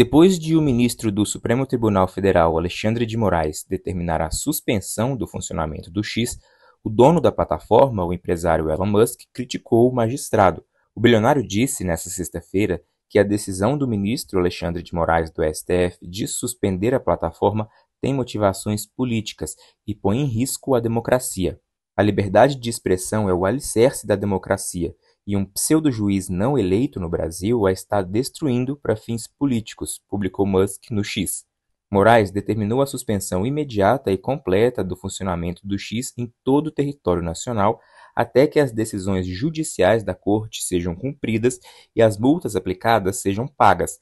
Depois de o ministro do Supremo Tribunal Federal, Alexandre de Moraes, determinar a suspensão do funcionamento do X, o dono da plataforma, o empresário Elon Musk, criticou o magistrado. O bilionário disse nesta sexta-feira que a decisão do ministro Alexandre de Moraes do STF de suspender a plataforma tem motivações políticas e põe em risco a democracia. A liberdade de expressão é o alicerce da democracia e um pseudo-juiz não eleito no Brasil a está destruindo para fins políticos, publicou Musk no X. Moraes determinou a suspensão imediata e completa do funcionamento do X em todo o território nacional até que as decisões judiciais da Corte sejam cumpridas e as multas aplicadas sejam pagas.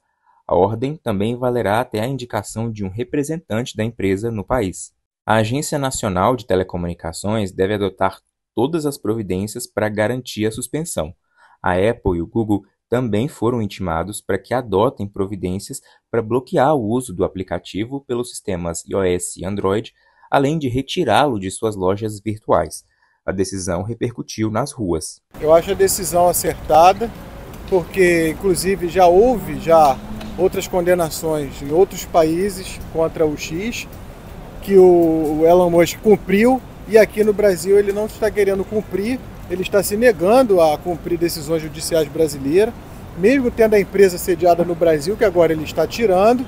A ordem também valerá até a indicação de um representante da empresa no país. A Agência Nacional de Telecomunicações deve adotar todas as providências para garantir a suspensão. A Apple e o Google também foram intimados para que adotem providências para bloquear o uso do aplicativo pelos sistemas iOS e Android, além de retirá-lo de suas lojas virtuais. A decisão repercutiu nas ruas. Eu acho a decisão acertada, porque inclusive já houve já outras condenações em outros países contra o X, que o Elon Musk cumpriu e aqui no Brasil ele não está querendo cumprir, ele está se negando a cumprir decisões judiciais brasileiras, mesmo tendo a empresa sediada no Brasil, que agora ele está tirando,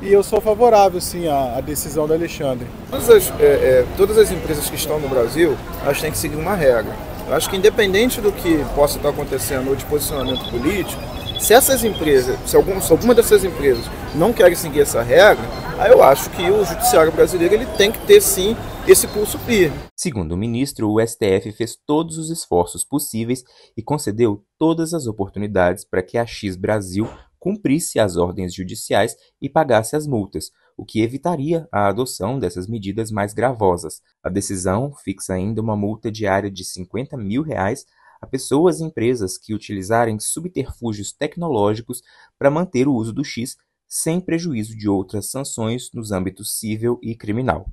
e eu sou favorável sim à, à decisão do Alexandre. Todas as, é, é, todas as empresas que estão no Brasil, elas têm que seguir uma regra. Eu acho que independente do que possa estar acontecendo ou de posicionamento político, se essas empresas, se, algum, se alguma dessas empresas não querem seguir essa regra, aí eu acho que o judiciário brasileiro ele tem que ter sim esse Segundo o ministro, o STF fez todos os esforços possíveis e concedeu todas as oportunidades para que a X Brasil cumprisse as ordens judiciais e pagasse as multas, o que evitaria a adoção dessas medidas mais gravosas. A decisão fixa ainda uma multa diária de 50 mil reais a pessoas e empresas que utilizarem subterfúgios tecnológicos para manter o uso do X sem prejuízo de outras sanções nos âmbitos civil e criminal.